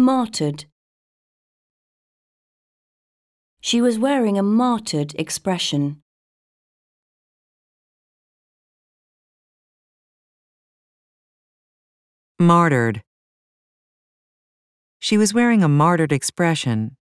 martyred. She was wearing a martyred expression. Martyred. She was wearing a martyred expression.